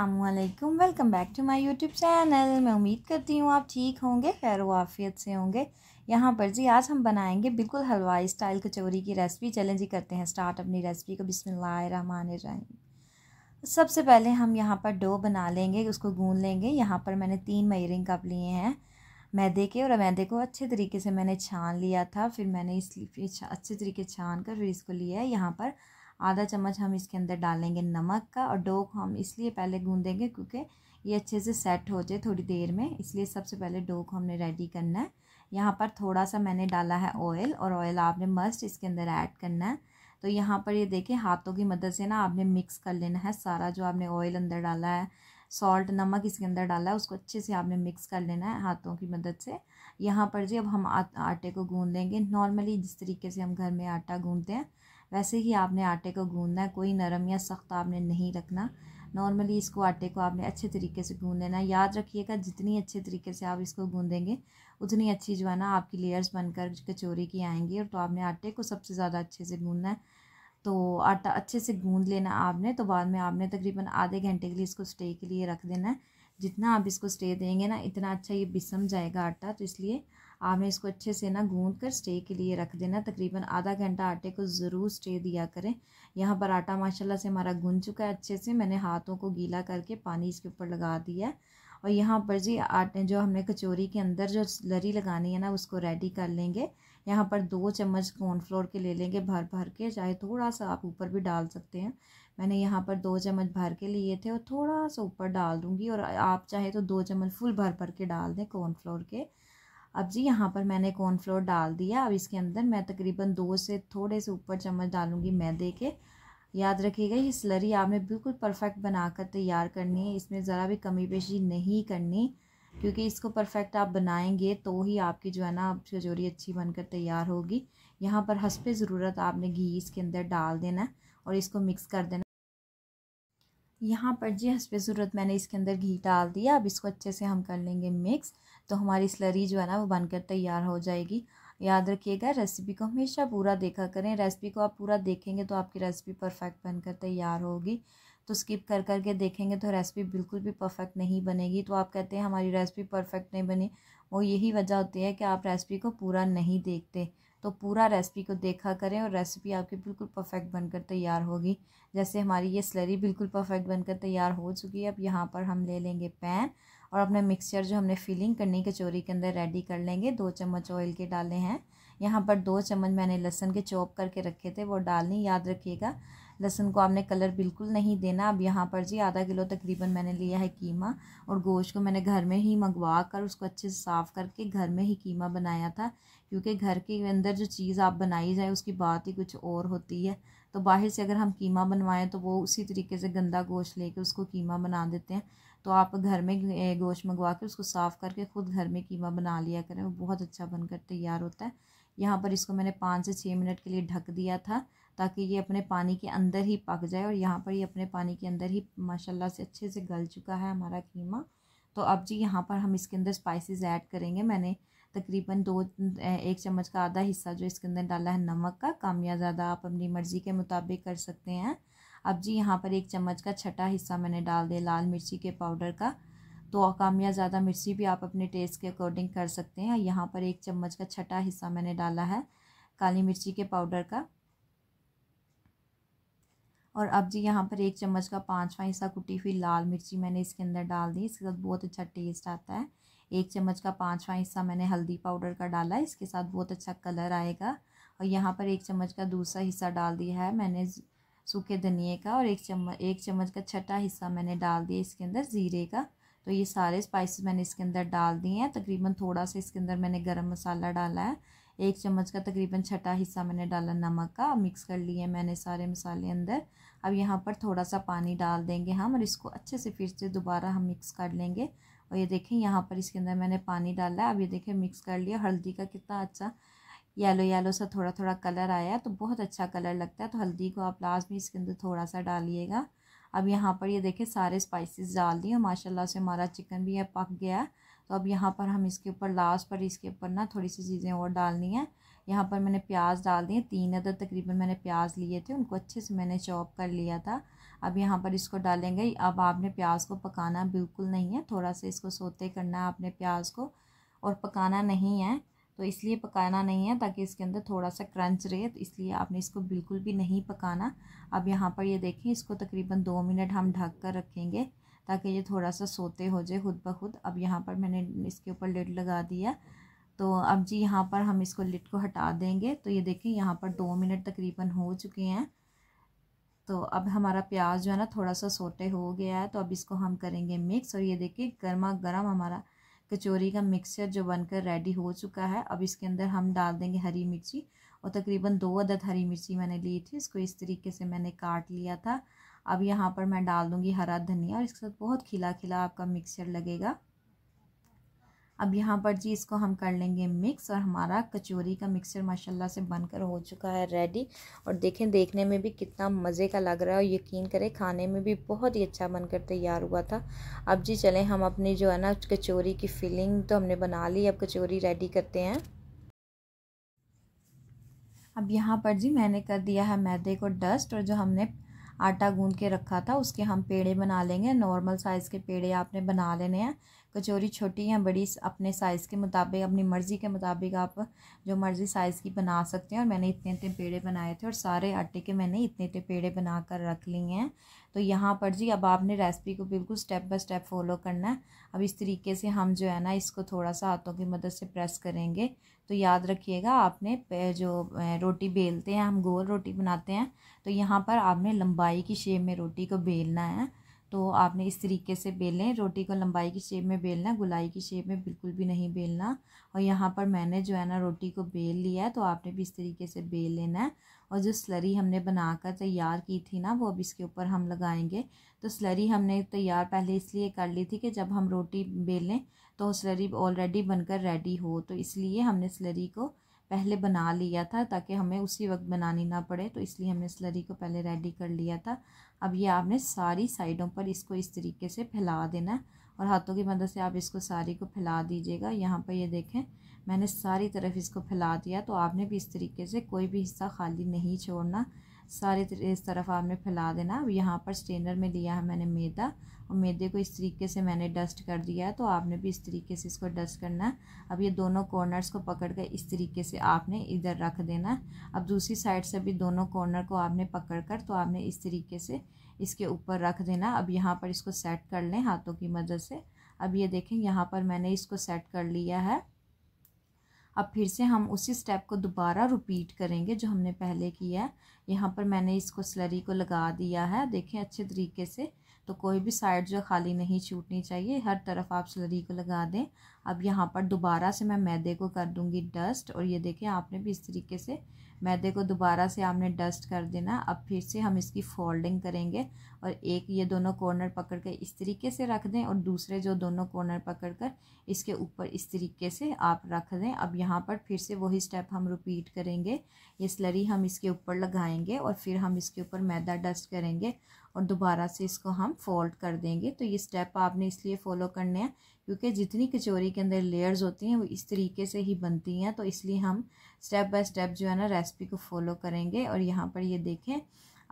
Aslam welcome back to my YouTube channel मैं उम्मीद करती हूँ आप ठीक होंगे खैर वाफियत से होंगे यहाँ पर जी आज हम बनाएंगे बिल्कुल हलवाई स्टाइल कचौरी की रेसिपी चलें जी करते हैं स्टार्ट अपनी रेसिपी को बिसमीम सबसे पहले हम यहाँ पर डो बना लेंगे उसको गून लेंगे यहाँ पर मैंने तीन मयरिंग कप लिए हैं मैदे के और मैदे को अच्छे तरीके से मैंने छान लिया था फिर मैंने इस अच्छे तरीके छान कर फिर इसको लिया है यहाँ पर आधा चम्मच हम इसके अंदर डालेंगे नमक का और डो को हम इसलिए पहले गूँधेंगे क्योंकि ये अच्छे से सेट हो जाए थोड़ी देर में इसलिए सबसे पहले डो को हमने रेडी करना है यहाँ पर थोड़ा सा मैंने डाला है ऑयल और ऑयल आपने मस्ट इसके अंदर ऐड करना है तो यहाँ पर ये देखें हाथों की मदद से ना आपने मिक्स कर लेना है सारा जो आपने ऑयल अंदर डाला है सॉल्ट नमक इसके अंदर डाला है उसको अच्छे से आपने मिक्स कर लेना है हाथों की मदद से यहाँ पर जी अब हम आ, आटे को गूँध लेंगे नॉर्मली जिस तरीके से हम घर में आटा गूँधते हैं वैसे ही आपने आटे को गूंदना है कोई नरम या सख्त आपने नहीं रखना नॉर्मली इसको आटे को आपने अच्छे तरीके से गूंद लेना याद रखिएगा जितनी अच्छे तरीके से आप इसको गूंदेंगे उतनी अच्छी जो है ना आपकी लेयर्स बनकर कचोरी की आएंगी और तो आपने आटे को सबसे ज़्यादा अच्छे से गूंदना है तो आटा अच्छे से गूंद लेना आपने तो बाद में आपने तकरीबन आधे घंटे के लिए इसको स्टे के लिए रख देना है जितना आप इसको स्टे देंगे ना इतना अच्छा ये बिसम जाएगा आटा तो इसलिए आपने इसको अच्छे से ना गूंद कर स्टे के लिए रख देना तकरीबन आधा घंटा आटे को ज़रूर स्टे दिया करें यहाँ पर आटा माशाल्लाह से हमारा गूँ चुका है अच्छे से मैंने हाथों को गीला करके पानी इसके ऊपर लगा दिया है और यहाँ पर जी आटे जो हमने कचोरी के अंदर जो लरी लगानी है ना उसको रेडी कर लेंगे यहाँ पर दो चम्मच कॉर्नफ्लोर के ले लेंगे भर भर के चाहे थोड़ा सा आप ऊपर भी डाल सकते हैं मैंने यहाँ पर दो चम्मच भर के लिए थे और थोड़ा सा ऊपर डाल दूँगी और आप चाहे तो दो चम्मच फुल भर भर के डाल दें कॉर्नफ्लोर के अब जी यहाँ पर मैंने कॉर्नफ्लोर डाल दिया अब इसके अंदर मैं तकरीबन दो से थोड़े से ऊपर चम्मच डालूंगी मैदे के याद रखिएगा ये स्लरी आपने बिल्कुल परफेक्ट बनाकर तैयार करनी है इसमें ज़रा भी कमी पेशी नहीं करनी क्योंकि इसको परफेक्ट आप बनाएंगे तो ही आपकी जो है ना छजोरी अच्छी बनकर तैयार होगी यहाँ पर हंस पे ज़रूरत आपने घी इसके अंदर डाल देना और इसको मिक्स कर देना यहाँ पर जी हंस पे ज़रूरत मैंने इसके अंदर घी डाल दिया अब इसको अच्छे से हम कर लेंगे मिक्स तो हमारी स्लरी जो है ना वो बनकर तैयार हो जाएगी याद रखिएगा रेसिपी को हमेशा पूरा देखा करें रेसिपी को आप पूरा देखेंगे तो आपकी रेसिपी परफेक्ट बनकर तैयार होगी तो स्किप कर कर के देखेंगे तो रेसिपी बिल्कुल भी परफेक्ट नहीं बनेगी तो आप कहते हैं हमारी रेसिपी परफेक्ट नहीं बनी वो यही वजह होती है कि आप रेसिपी को पूरा नहीं देखते तो पूरा रेसिपी को देखा करें और रेसिपी आपकी बिल्कुल परफेक्ट बनकर तैयार होगी जैसे हमारी ये स्लरी बिल्कुल परफेक्ट बनकर तैयार हो चुकी है अब यहाँ पर हम ले लेंगे पैन और अपना मिक्सचर जो हमने फिलिंग करनी कचौरी के अंदर रेडी कर लेंगे दो चम्मच ऑयल के डाले हैं यहाँ पर दो चम्मच मैंने लहसन के चॉप करके रखे थे वो डालनी याद रखिएगा लहसुन को आपने कलर बिल्कुल नहीं देना अब यहाँ पर जी आधा किलो तकरीबन मैंने लिया है कीमा और गोश्त को मैंने घर में ही मंगवा कर उसको अच्छे से साफ़ करके घर में ही कीमा बनाया था क्योंकि घर के अंदर जो चीज़ आप बनाई जाए उसकी बात ही कुछ और होती है तो बाहर से अगर हम कीमा बनवाएं तो वो उसी तरीके से गंदा गोश्त लेके उसको कीमा बना देते हैं तो आप घर में गोश्त मंगवा के उसको साफ़ करके ख़ुद घर में कीमा बना लिया करें वो बहुत अच्छा बनकर तैयार होता है यहाँ पर इसको मैंने पाँच से छः मिनट के लिए ढक दिया था ताकि ये अपने पानी के अंदर ही पक जाए और यहाँ पर ये अपने पानी के अंदर ही माशाल्लाह से अच्छे से गल चुका है हमारा कीमा तो अब जी यहाँ पर हम इसके अंदर स्पाइसेस ऐड करेंगे मैंने तकरीबन दो एक चम्मच का आधा हिस्सा जो इसके अंदर डाला है नमक का कम या ज़्यादा आप अपनी मर्ज़ी के मुताबिक कर सकते हैं अब जी यहाँ पर एक चम्मच का छठा हिस्सा मैंने डाल दिया लाल मिर्ची के पाउडर का तो या ज़्यादा मिर्ची भी आप अपने टेस्ट के अकॉर्डिंग कर सकते हैं यहाँ पर एक चम्मच का छठा हिस्सा मैंने डाला है काली मिर्ची के पाउडर का और अब जी यहाँ पर एक चम्मच का पाँचवा हिस्सा कुटी हुई लाल मिर्ची मैंने इसके अंदर डाल दी इसके साथ बहुत अच्छा टेस्ट आता है एक चम्मच का पाँचवा हिस्सा मैंने हल्दी पाउडर का डाला इसके साथ बहुत अच्छा कलर आएगा और यहाँ पर एक चम्मच का दूसरा हिस्सा डाल दिया है मैंने सूखे धनिए का और एक चम्मच एक चम्मच का छठा हिस्सा मैंने डाल दिया इसके अंदर ज़ीरे का तो ये सारे स्पाइसेस मैंने इसके अंदर डाल दिए हैं तकरीबन थोड़ा सा इसके अंदर मैंने गरम मसाला डाला है एक चम्मच का तकरीबन छठा हिस्सा मैंने डाला नमक का मिक्स कर लिए मैंने सारे मसाले अंदर अब यहाँ पर थोड़ा सा पानी डाल देंगे हम और इसको अच्छे से फिर से दोबारा हम मिक्स कर लेंगे और ये देखें यहाँ पर इसके अंदर मैंने पानी डाला है अब ये देखें मिक्स कर लिया हल्दी का कितना अच्छा येलो येलो सा थोड़ा थोड़ा कलर आया तो बहुत अच्छा कलर लगता है तो हल्दी को आप लास्ट में इसके अंदर थोड़ा सा डालिएगा अब यहाँ पर ये देखें सारे स्पाइसेस डाल दिए माशाल्लाह से हमारा चिकन भी है पक गया तो अब यहाँ पर हम इसके ऊपर लास्ट पर इसके ऊपर ना थोड़ी सी चीज़ें और डालनी है यहाँ पर मैंने प्याज डाल दिए तीन अदर तकरीबन मैंने प्याज लिए थे उनको अच्छे से मैंने चॉप कर लिया था अब यहाँ पर इसको डालेंगे अब आपने प्याज को पकाना बिल्कुल नहीं है थोड़ा सा इसको सोते करना है आपने प्याज को और पकाना नहीं है तो इसलिए पकाना नहीं है ताकि इसके अंदर थोड़ा सा क्रंच रहे तो इसलिए आपने इसको बिल्कुल भी नहीं पकाना अब यहाँ पर ये देखें इसको तकरीबन दो मिनट हम ढक कर रखेंगे ताकि ये थोड़ा सा सोते हो जाए खुद ब खुद अब यहाँ पर मैंने इसके ऊपर लिड लगा दिया तो अब जी यहाँ पर हम इसको लिड को हटा देंगे तो ये देखें यहाँ पर दो मिनट तकरीबन हो चुके हैं तो अब हमारा प्याज जो है ना थोड़ा सा सोटे हो गया है तो अब इसको हम करेंगे मिक्स और ये देखिए गर्मा गर्म हमारा कचौरी का मिक्सचर जो बनकर रेडी हो चुका है अब इसके अंदर हम डाल देंगे हरी मिर्ची और तकरीबन दो अदद हरी मिर्ची मैंने ली थी इसको इस तरीके से मैंने काट लिया था अब यहाँ पर मैं डाल दूँगी हरा धनिया और इसके साथ बहुत खिला खिला आपका मिक्सचर लगेगा अब यहाँ पर जी इसको हम कर लेंगे मिक्स और हमारा कचौरी का मिक्सर माशाल्लाह से बनकर हो चुका है रेडी और देखें देखने में भी कितना मज़े का लग रहा है और यकीन करें खाने में भी बहुत ही अच्छा बनकर तैयार हुआ था अब जी चलें हम अपनी जो है ना कचौरी की फिलिंग तो हमने बना ली अब कचौरी रेडी करते हैं अब यहाँ पर जी मैंने कर दिया है मैदे को डस्ट और जो हमने आटा गूंद के रखा था उसके हम पेड़े बना लेंगे नॉर्मल साइज़ के पेड़े आपने बना लेने हैं कचौरी छोटी या बड़ी अपने साइज़ के मुताबिक अपनी मर्ज़ी के मुताबिक आप जो मर्ज़ी साइज़ की बना सकते हैं और मैंने इतने इतने पेड़े बनाए थे और सारे आटे के मैंने इतने इतने पेड़े बना कर रख लिए हैं तो यहाँ पर जी अब आपने रेसिपी को बिल्कुल स्टेप बाय स्टेप फॉलो करना है अब इस तरीके से हम जो है ना इसको थोड़ा सा हाथों की मदद से प्रेस करेंगे तो याद रखिएगा आपने जो रोटी बेलते हैं हम गोल रोटी बनाते हैं तो यहाँ पर आपने लंबाई की शेप में रोटी को बेलना है तो आपने इस तरीके से बेलें रोटी को लंबाई की शेप में बेलना गुलाई की शेप में बिल्कुल भी नहीं बेलना और यहाँ पर मैंने जो है ना रोटी को बेल लिया है तो आपने भी इस तरीके से बेल लेना है और जो स्लरी हमने बनाकर तैयार की थी ना वो अब इसके ऊपर हम लगाएंगे तो स्लरी हमने तैयार पहले इसलिए कर ली थी कि जब हम रोटी बेलें तो स्लरी ऑलरेडी बनकर रेडी हो तो इसलिए हमने स्लरी को पहले बना लिया था ताकि हमें उसी वक्त बनानी ना पड़े तो इसलिए हमने स्लरी को पहले रेडी कर लिया था अब ये आपने सारी साइडों पर इसको इस तरीके से फैला देना है और हाथों की मदद से आप इसको सारी को फैला दीजिएगा यहाँ पर ये देखें मैंने सारी तरफ इसको फैला दिया तो आपने भी इस तरीके से कोई भी हिस्सा खाली नहीं छोड़ना सारे इस तरफ आपने फैला देना अब यहाँ पर स्ट्रेनर में लिया है मैंने मैदा और मैदे को इस तरीके से मैंने डस्ट कर दिया है तो आपने भी इस तरीके से इसको डस्ट करना है अब ये दोनों कॉर्नर्स को पकड़ कर इस तरीके से आपने इधर रख देना अब दूसरी साइड से भी दोनों कॉर्नर को आपने पकड़ कर तो आपने इस तरीके से इसके ऊपर रख देना अब यहाँ पर इसको सेट कर लें हाथों की मदद से अब ये देखें यहाँ पर मैंने इसको सेट कर लिया है अब फिर से हम उसी स्टेप को दोबारा रिपीट करेंगे जो हमने पहले किया है यहाँ पर मैंने इसको स्लरी को लगा दिया है देखें अच्छे तरीके से तो कोई भी साइड जो खाली नहीं छूटनी चाहिए हर तरफ आप स्लरी को लगा दें अब यहाँ पर दोबारा से मैं मैदे को कर दूँगी डस्ट और ये देखें आपने भी इस तरीके से मैदे को दोबारा से आपने डस्ट कर देना अब फिर से हम इसकी फोल्डिंग करेंगे और एक ये दोनों कॉर्नर पकड़ कर इस तरीके से रख दें और दूसरे जो दोनों कॉर्नर पकड़ कर इसके ऊपर इस तरीके से आप रख दें अब यहाँ पर फिर से वही स्टेप हम रिपीट करेंगे ये स्लरी हम इसके ऊपर लगाएंगे और फिर हम इसके ऊपर मैदा डस्ट करेंगे और दोबारा से इसको हम फोल्ड कर देंगे तो ये स्टेप आपने इसलिए फॉलो करने हैं क्योंकि जितनी कचौरी के अंदर लेयर्स होती हैं वो इस तरीके से ही बनती हैं तो इसलिए हम स्टेप बाय स्टेप जो है ना रेसिपी को फॉलो करेंगे और यहाँ पर ये देखें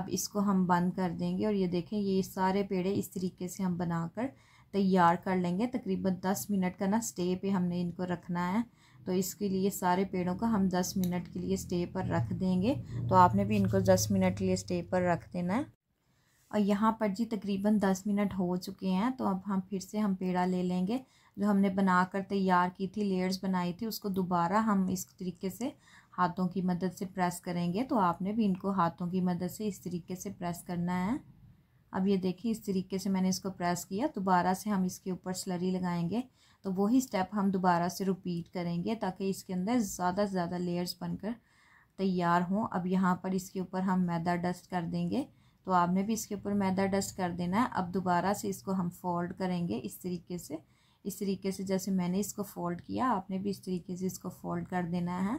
अब इसको हम बंद कर देंगे और ये देखें ये सारे पेड़े इस तरीके से हम बनाकर तैयार कर लेंगे तकरीबन दस मिनट का ना स्टे पे हमने इनको रखना है तो इसके लिए सारे पेड़ों का हम दस मिनट के लिए स्टे पर रख देंगे तो आपने भी इनको दस मिनट के लिए स्टे पर रख देना है और यहाँ पर जी तकरीबन दस मिनट हो चुके हैं तो अब हम फिर से हम पेड़ा ले लेंगे जो हमने बना कर तैयार की थी लेयर्स बनाई थी उसको दोबारा हम इस तरीके से हाथों की मदद से प्रेस करेंगे तो आपने भी इनको हाथों की मदद से इस तरीके से प्रेस करना है अब ये देखिए इस तरीके से मैंने इसको प्रेस किया दोबारा से हम इसके ऊपर स्लरी लगाएंगे तो वही स्टेप हम दोबारा से रिपीट करेंगे ताकि इसके अंदर ज़्यादा से ज़्यादा लेयर्स बनकर तैयार हों अब यहाँ पर इसके ऊपर हम मैदा डस्ट कर देंगे तो आपने भी इसके ऊपर मैदा डस्ट कर देना है अब दोबारा से इसको हम फोल्ड करेंगे इस तरीके से इस तरीके से जैसे मैंने इसको फोल्ड किया आपने भी इस तरीके से इसको फोल्ड कर देना है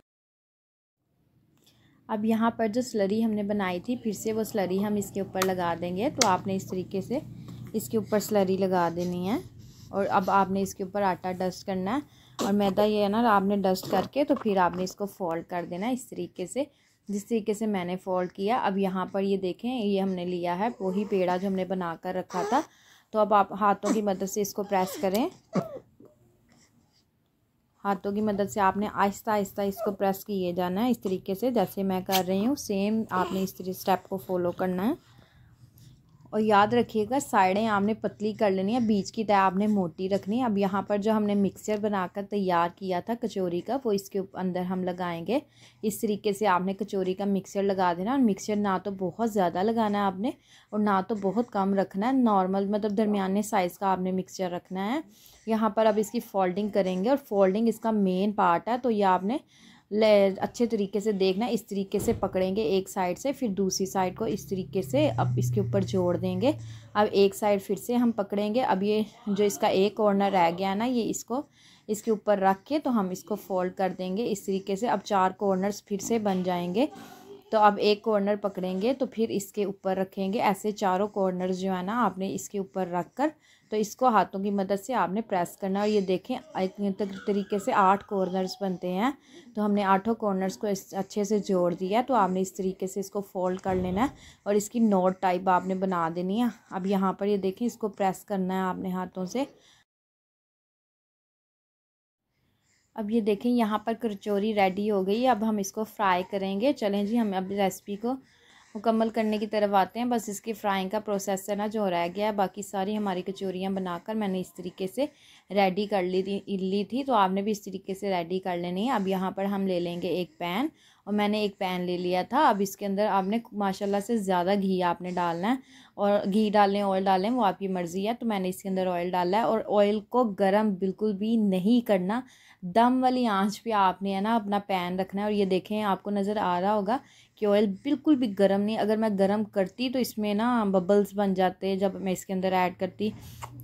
अब यहाँ पर जो स्लरी हमने बनाई थी फिर से वो स्लरी हम इसके ऊपर लगा देंगे तो आपने इस तरीके से इसके ऊपर स्लरी लगा देनी है और अब आपने इसके ऊपर आटा डस्ट करना है और मैदा ये है ना आपने डस्ट करके तो फिर आपने इसको फोल्ड कर देना है इस तरीके से जिस तरीके से मैंने फोल्ड किया अब यहाँ पर ये देखें ये हमने लिया है वही पेड़ा जो हमने बना कर रखा था तो अब आप हाथों की मदद से इसको प्रेस करें हाथों की मदद से आपने आहिस्ता आहिस्ता इसको प्रेस किए जाना है इस तरीके से जैसे मैं कर रही हूँ सेम आपने इस स्टेप को फॉलो करना है और याद रखिएगा साइडें आपने पतली कर लेनी है बीच की तय आपने मोटी रखनी है अब यहाँ पर जो हमने मिक्सचर बनाकर तैयार किया था कचौरी का वो इसके अंदर हम लगाएंगे इस तरीके से आपने कचौरी का मिक्सचर लगा देना और मिक्सचर ना तो बहुत ज़्यादा लगाना है आपने और ना तो बहुत कम रखना है नॉर्मल मतलब दरमियाने साइज़ का आपने मिक्सचर रखना है यहाँ पर अब इसकी फोल्डिंग करेंगे और फोल्डिंग इसका मेन पार्ट है तो ये आपने अच्छे तरीके से देखना इस तरीके से पकड़ेंगे एक साइड से फिर दूसरी साइड को इस तरीके से अब इसके ऊपर जोड़ देंगे अब एक साइड फिर से हम पकड़ेंगे अब ये जो इसका एक कॉर्नर रह गया ना ये इसको इसके ऊपर रख के तो हम इसको फोल्ड कर देंगे इस तरीके से अब चार कॉर्नर्स फिर से बन जाएंगे तो अब एक कॉर्नर पकड़ेंगे तो फिर इसके ऊपर रखेंगे ऐसे चारों कॉर्नर जो है ना आपने इसके ऊपर रख कर तो इसको हाथों की मदद से आपने प्रेस करना और ये देखें एक तो तरीके से आठ कॉर्नर्स बनते हैं तो हमने आठों कॉर्नर्स को अच्छे से जोड़ दिया तो आपने इस तरीके से इसको फोल्ड कर लेना है और इसकी नोट टाइप आपने बना देनी है अब यहाँ पर ये देखें इसको प्रेस करना है आपने हाथों से अब ये देखें यहाँ पर करचोरी रेडी हो गई अब हम इसको फ्राई करेंगे चलें जी हम अब रेसिपी को मुकम्मल करने की तरफ आते हैं बस इसकी फ्राइंग का प्रोसेस है ना जो रह गया है बाकी सारी हमारी कचोरियाँ बनाकर मैंने इस तरीके से रेडी कर ली थी ली थी तो आपने भी इस तरीके से रेडी कर लेनी है अब यहाँ पर हम ले लेंगे एक पैन और मैंने एक पैन ले लिया था अब इसके अंदर आपने माशाल्लाह से ज़्यादा घी आपने डालना है और घी डालें ऑयल डालें वो आपकी मर्ज़ी है तो मैंने इसके अंदर ऑयल डाला है और ऑयल को गर्म बिल्कुल भी नहीं करना दम वाली आंच पे आपने है ना अपना पैन रखना है और ये देखें आपको नज़र आ रहा होगा कि ऑयल बिल्कुल भी गर्म नहीं अगर मैं गर्म करती तो इसमें ना बबल्स बन जाते जब मैं इसके अंदर ऐड करती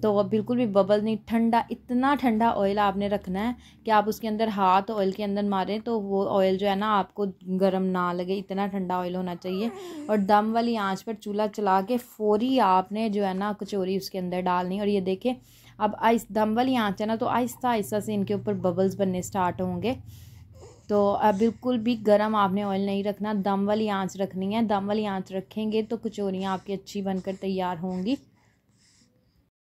तो वह बिल्कुल भी बबल नहीं ठंडा इतना ठंडा ऑयल आपने रखना है कि आप उसके अंदर हाथ ऑयल के अंदर मारें तो वो ऑयल जो है ना आपको गर्म ना लगे इतना ठंडा ऑयल होना चाहिए और दम वाली आँच पर चूल्हा चला के फौरी आपने जो है ना कचोरी उसके अंदर डालनी और ये देखें अब आइस दम वाली आँच है ना तो आहिस्ता आहिस्ता से इनके ऊपर बबल्स बनने स्टार्ट होंगे तो बिल्कुल भी गर्म आपने ऑयल नहीं रखना दम वाली आंच रखनी है दम वाली आंच रखेंगे तो कचौरियाँ आपकी अच्छी बनकर तैयार होंगी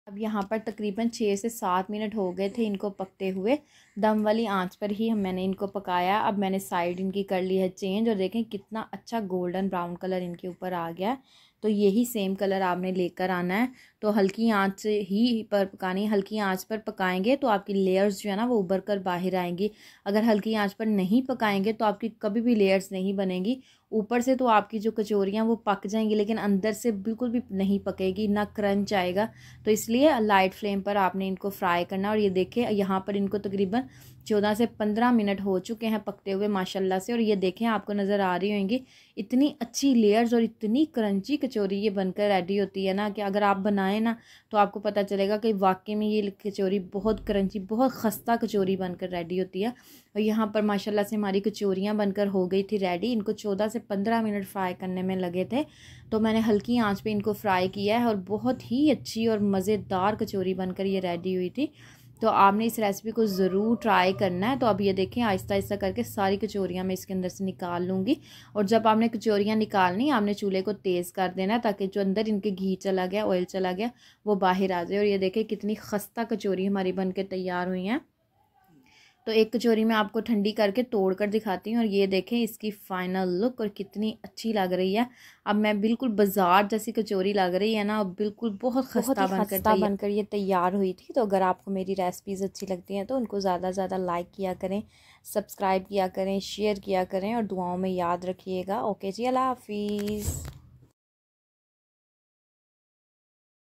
अब यहाँ पर तकरीबन छः से सात मिनट हो गए थे इनको पकते हुए दम वाली आंच पर ही हम मैंने इनको पकाया अब मैंने साइड इनकी कर ली है चेंज और देखें कितना अच्छा गोल्डन ब्राउन कलर इनके ऊपर आ गया है तो यही सेम कलर आपने लेकर आना है तो हल्की आंच ही पर पकानी हल्की आंच पर पकाएंगे तो आपकी लेयर्स जो है ना वो उभर कर बाहर आएंगी अगर हल्की आंच पर नहीं पकाएंगे तो आपकी कभी भी लेयर्स नहीं बनेंगी ऊपर से तो आपकी जो कचोरियाँ वो पक जाएंगी लेकिन अंदर से बिल्कुल भी नहीं पकेगी ना क्रंच आएगा तो इसलिए लाइट फ्लेम पर आपने इनको फ्राई करना और ये देखें यहाँ पर इनको तकरीबन चौदह से पंद्रह मिनट हो चुके हैं पकते हुए माशाल्लाह से और ये देखें आपको नज़र आ रही होंगी इतनी अच्छी लेयर्स और इतनी क्रंची कचोरी ये बनकर रेडी होती है ना कि अगर आप बनाएँ खाएँ ना तो आपको पता चलेगा कि वाकई में ये कचौरी बहुत क्रंची बहुत खस्ता कचौरी बनकर रेडी होती है और यहाँ पर माशाल्लाह से हमारी कचौरियाँ बनकर हो गई थी रेडी इनको चौदह से पंद्रह मिनट फ्राई करने में लगे थे तो मैंने हल्की आँच पर इनको फ्राई किया है और बहुत ही अच्छी और मज़ेदार कचौरी बनकर ये रेडी हुई थी तो आपने इस रेसिपी को ज़रूर ट्राई करना है तो अब ये देखें आहिस्ता आहिस्ता करके सारी कचौरियाँ मैं इसके अंदर से निकाल लूँगी और जब आपने कचौरियाँ निकालनी आपने चूल्हे को तेज़ कर देना है ताकि जो अंदर इनके घी चला गया ऑयल चला गया वो बाहर आ जाए और ये देखें कितनी खस्ता कचौरी हमारी बन तैयार हुई हैं तो एक कचोरी में आपको ठंडी करके तोड़ कर दिखाती हूँ और ये देखें इसकी फ़ाइनल लुक और कितनी अच्छी लग रही है अब मैं बिल्कुल बाजार जैसी कचोरी लग रही है ना बिल्कुल बहुत खस्ता बनकर बनकर ये तैयार हुई थी तो अगर आपको मेरी रेसिपीज़ अच्छी लगती हैं तो उनको ज़्यादा से ज़्यादा लाइक किया करें सब्सक्राइब किया करें शेयर किया करें और दुआओं में याद रखिएगा ओके जी अल्लाह हाफिज़